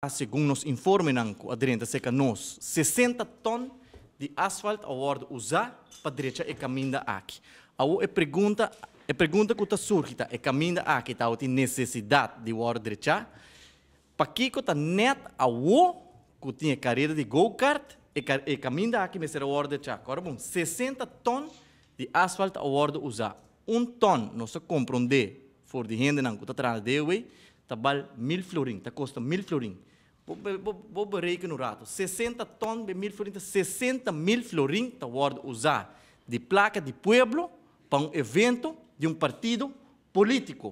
Ah, segundo nos informam Adriana, direita seca nós, 60 ton de asfalto a hora usar para a direita e caminha aqui. A é pergunta, é pergunta que está surge, é caminha aqui, tá? a necessidade de hora direita. Para que está net a o que tinha carreira de go-kart e, e caminha aqui, mas era hora direita. Agora, bom, 60 ton de asfalto a hora usar. Um ton, nós compreendemos, for de renda, não está trazendo de hoje, te bal mil florins, te custa mil florins. Vou berekenar no rato, 60 ton de mil florins, 60 mil florins, te word usar de placa de pueblo para um evento de um partido político.